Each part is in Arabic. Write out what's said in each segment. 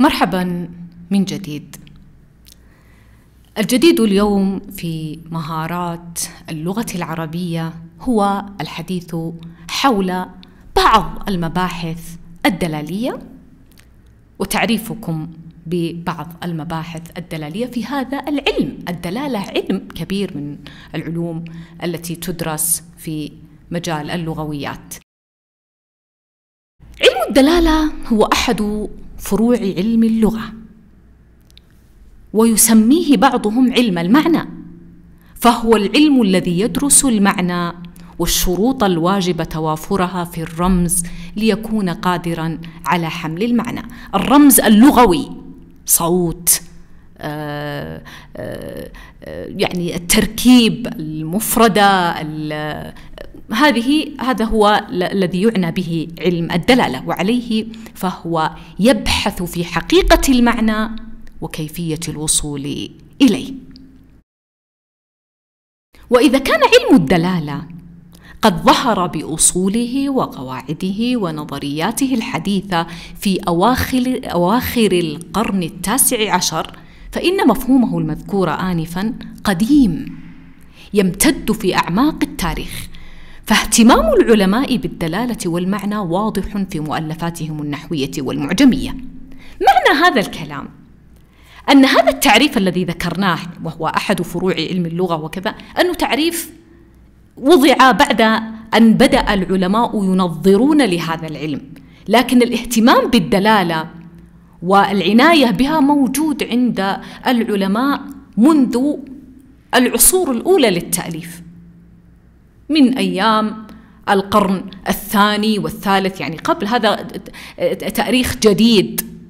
مرحبا من جديد الجديد اليوم في مهارات اللغه العربيه هو الحديث حول بعض المباحث الدلاليه وتعريفكم ببعض المباحث الدلاليه في هذا العلم الدلاله علم كبير من العلوم التي تدرس في مجال اللغويات علم الدلاله هو احد فروع علم اللغة ويسميه بعضهم علم المعنى فهو العلم الذي يدرس المعنى والشروط الواجب توافرها في الرمز ليكون قادرا على حمل المعنى الرمز اللغوي صوت آه، آه، آه، يعني التركيب المفردة هذه هذا هو الذي يعنى به علم الدلاله وعليه فهو يبحث في حقيقه المعنى وكيفيه الوصول اليه واذا كان علم الدلاله قد ظهر باصوله وقواعده ونظرياته الحديثه في اواخر اواخر القرن التاسع عشر فان مفهومه المذكور انفا قديم يمتد في اعماق التاريخ فاهتمام العلماء بالدلاله والمعنى واضح في مؤلفاتهم النحويه والمعجميه معنى هذا الكلام ان هذا التعريف الذي ذكرناه وهو احد فروع علم اللغه وكذا انه تعريف وضع بعد ان بدا العلماء ينظرون لهذا العلم لكن الاهتمام بالدلاله والعنايه بها موجود عند العلماء منذ العصور الاولى للتاليف من أيام القرن الثاني والثالث يعني قبل هذا تاريخ جديد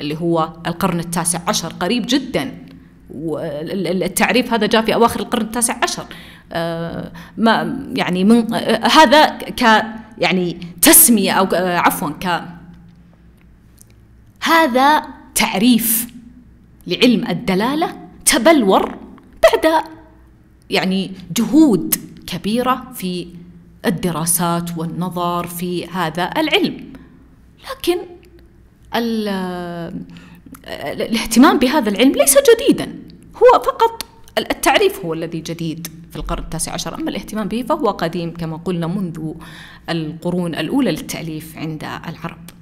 اللي هو القرن التاسع عشر قريب جدا والتعريف هذا جاء في أواخر القرن التاسع عشر آه، ما يعني من هذا ك يعني تسمية أو آه، عفوا ك هذا تعريف لعلم الدلالة تبلور بعد يعني جهود كبيرة في الدراسات والنظر في هذا العلم لكن الاهتمام بهذا العلم ليس جديدا هو فقط التعريف هو الذي جديد في القرن التاسع عشر أما الاهتمام به فهو قديم كما قلنا منذ القرون الأولى للتأليف عند العرب